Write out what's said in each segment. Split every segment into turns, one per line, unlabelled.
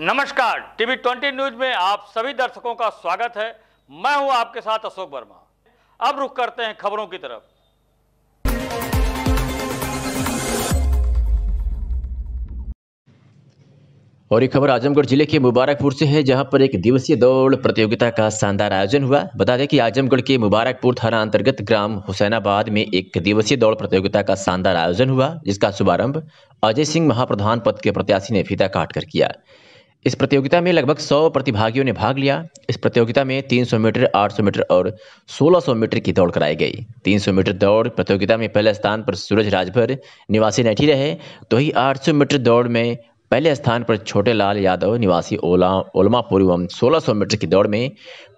नमस्कार TV twenty news में आप सभी दर्शकों का स्वागत है मैं हूं आपके साथ अशोक वर्मा अब रुख करते हैं खबरों की तरफ
और ये खबर आजमगढ़ जिले के मुबारकपुर से है जहां पर एक दिवसीय दौड़ प्रतियोगिता का शानदार आयोजन हुआ बता दें कि आजमगढ़ के मुबारकपुर थाना अंतर्गत ग्राम हुसैनाबाद में एक दिवसीय दौड़ प्रतियोगिता का शानदार आयोजन हुआ जिसका शुभारंभ अजय सिंह महाप्रधान पद के प्रत्याशी ने फीता काट कर किया इस प्रतियोगिता में लगभग 100 प्रतिभागियों ने भाग लिया इस प्रतियोगिता में 300 मीटर 800 मीटर और 1600 मीटर की दौड़ कराई गई 300 मीटर दौड़ प्रतियोगिता में पहले स्थान पर सूरज राजभर निवासी नैठी रहे तो ही 800 मीटर दौड़ में पहले स्थान पर छोटे लाल यादव निवासी ओला ओलमापुर एवं सोलह मीटर की दौड़ में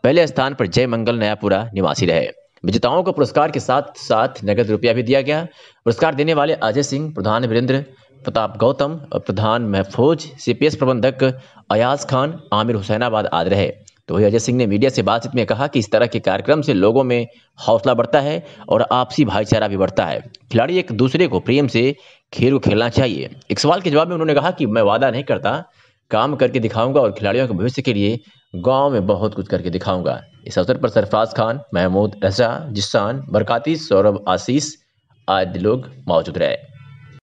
पहले स्थान पर जयमंगल नयापुरा निवासी रहे विजेताओं को पुरस्कार के साथ साथ नगद रुपया भी दिया गया पुरस्कार देने वाले अजय सिंह प्रधान वीरेंद्र प्रताप गौतम प्रधान महफूज सीपीएस प्रबंधक अयाज खान आमिर हुसैनाबाद आदि रहे तो वही अजय सिंह ने मीडिया से बातचीत में कहा कि इस तरह के कार्यक्रम से लोगों में हौसला बढ़ता है और आपसी भाईचारा भी बढ़ता है खिलाड़ी एक दूसरे को प्रेम से खेल को खेलना चाहिए एक सवाल के जवाब में उन्होंने कहा कि मैं वादा नहीं करता काम करके दिखाऊंगा और खिलाड़ियों के भविष्य के लिए गांव में बहुत कुछ करके दिखाऊंगा इस अवसर पर सरफराज खान महमूद रजा जिस्सान बरकाती सौरभ आशीष आदि लोग मौजूद रहे